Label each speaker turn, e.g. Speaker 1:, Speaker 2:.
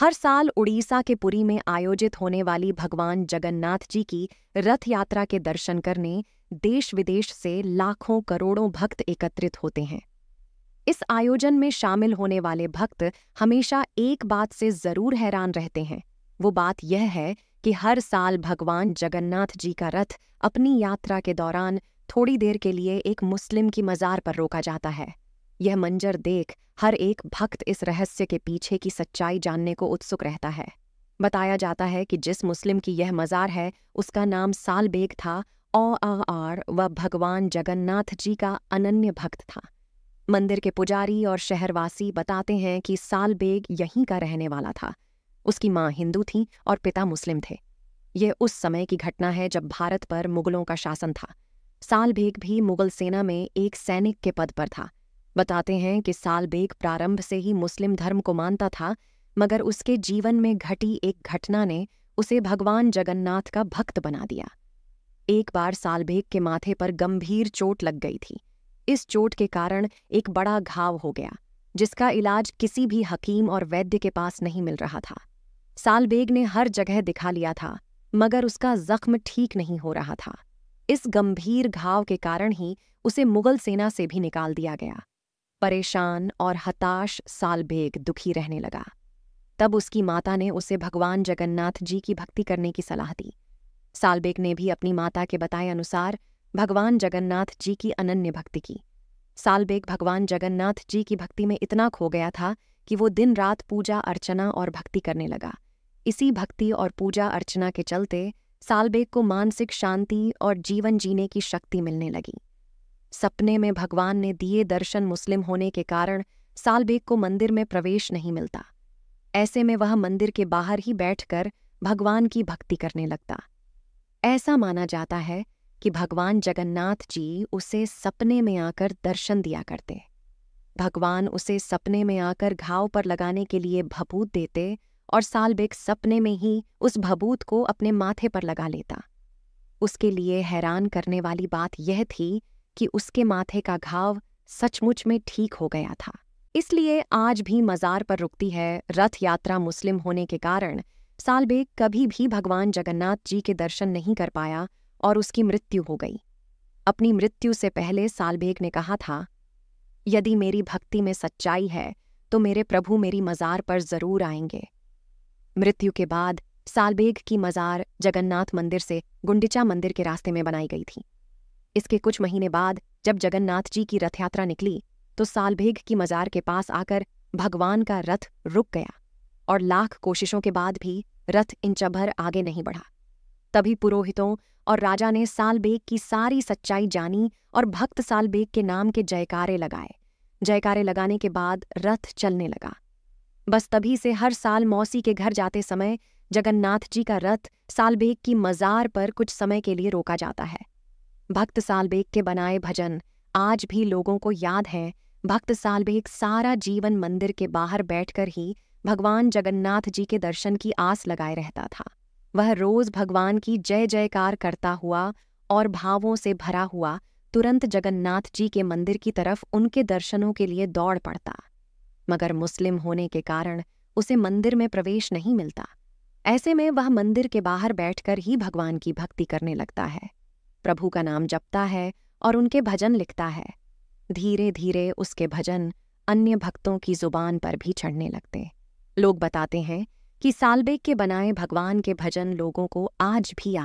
Speaker 1: हर साल उड़ीसा के पुरी में आयोजित होने वाली भगवान जगन्नाथ जी की रथ यात्रा के दर्शन करने देश विदेश से लाखों करोड़ों भक्त एकत्रित होते हैं इस आयोजन में शामिल होने वाले भक्त हमेशा एक बात से ज़रूर हैरान रहते हैं वो बात यह है कि हर साल भगवान जगन्नाथ जी का रथ अपनी यात्रा के दौरान थोड़ी देर के लिए एक मुस्लिम की मज़ार पर रोका जाता है यह मंजर देख हर एक भक्त इस रहस्य के पीछे की सच्चाई जानने को उत्सुक रहता है बताया जाता है कि जिस मुस्लिम की यह मज़ार है उसका नाम साल बेग था औ आ आर व भगवान जगन्नाथ जी का अनन्य भक्त था मंदिर के पुजारी और शहरवासी बताते हैं कि साल बेग यहीं का रहने वाला था उसकी माँ हिंदू थी और पिता मुस्लिम थे यह उस समय की घटना है जब भारत पर मुगलों का शासन था साल भी मुगल सेना में एक सैनिक के पद पर था बताते हैं कि साल बेग प्रारंभ से ही मुस्लिम धर्म को मानता था मगर उसके जीवन में घटी एक घटना ने उसे भगवान जगन्नाथ का भक्त बना दिया एक बार सालबेग के माथे पर गंभीर चोट लग गई थी इस चोट के कारण एक बड़ा घाव हो गया जिसका इलाज किसी भी हकीम और वैद्य के पास नहीं मिल रहा था सालबेग ने हर जगह दिखा लिया था मगर उसका जख्म ठीक नहीं हो रहा था इस गंभीर घाव के कारण ही उसे मुगल सेना से भी निकाल दिया गया परेशान और हताश सालबेग दुखी रहने लगा तब उसकी माता ने उसे भगवान जगन्नाथ जी की भक्ति करने की सलाह दी सालबेग ने भी अपनी माता के बताए अनुसार भगवान जगन्नाथ जी की अनन्य भक्ति की सालबेग भगवान जगन्नाथ जी की भक्ति में इतना खो गया था कि वो दिन रात पूजा अर्चना और भक्ति करने लगा इसी भक्ति और पूजा अर्चना के चलते सालबेग को मानसिक शांति और जीवन जीने की शक्ति मिलने लगी सपने में भगवान ने दिए दर्शन मुस्लिम होने के कारण सालबेग को मंदिर में प्रवेश नहीं मिलता ऐसे में वह मंदिर के बाहर ही बैठकर भगवान की भक्ति करने लगता ऐसा माना जाता है कि भगवान जगन्नाथ जी उसे सपने में आकर दर्शन दिया करते भगवान उसे सपने में आकर घाव पर लगाने के लिए भभूत देते और सालबेग सपने में ही उस भभूत को अपने माथे पर लगा लेता उसके लिए हैरान करने वाली बात यह थी कि उसके माथे का घाव सचमुच में ठीक हो गया था इसलिए आज भी मज़ार पर रुकती है रथ यात्रा मुस्लिम होने के कारण सालबेग कभी भी भगवान जगन्नाथ जी के दर्शन नहीं कर पाया और उसकी मृत्यु हो गई अपनी मृत्यु से पहले सालबेग ने कहा था यदि मेरी भक्ति में सच्चाई है तो मेरे प्रभु मेरी मज़ार पर ज़रूर आएंगे मृत्यु के बाद सालबेग की मज़ार जगन्नाथ मंदिर से गुंडिचा मंदिर के रास्ते में बनाई गई थी इसके कुछ महीने बाद जब जगन्नाथ जी की रथ यात्रा निकली तो सालभेग की मजार के पास आकर भगवान का रथ रुक गया और लाख कोशिशों के बाद भी रथ इंचभर आगे नहीं बढ़ा तभी पुरोहितों और राजा ने सालबेग की सारी सच्चाई जानी और भक्त सालबेग के नाम के जयकारे लगाए जयकारे लगाने के बाद रथ चलने लगा बस तभी से हर साल मौसी के घर जाते समय जगन्नाथ जी का रथ सालबेग की मजार पर कुछ समय के लिए रोका जाता है भक्त सालबेग के बनाए भजन आज भी लोगों को याद हैं भक्त सालबेग सारा जीवन मंदिर के बाहर बैठकर ही भगवान जगन्नाथ जी के दर्शन की आस लगाए रहता था वह रोज भगवान की जय जयकार करता हुआ और भावों से भरा हुआ तुरंत जगन्नाथ जी के मंदिर की तरफ उनके दर्शनों के लिए दौड़ पड़ता मगर मुस्लिम होने के कारण उसे मंदिर में प्रवेश नहीं मिलता ऐसे में वह मंदिर के बाहर बैठकर ही भगवान की भक्ति करने लगता है प्रभु का नाम जपता है और उनके भजन लिखता है धीरे धीरे उसके भजन अन्य भक्तों की जुबान पर भी चढ़ने लगते लोग बताते हैं कि सालबेग के बनाए भगवान के भजन लोगों को आज भी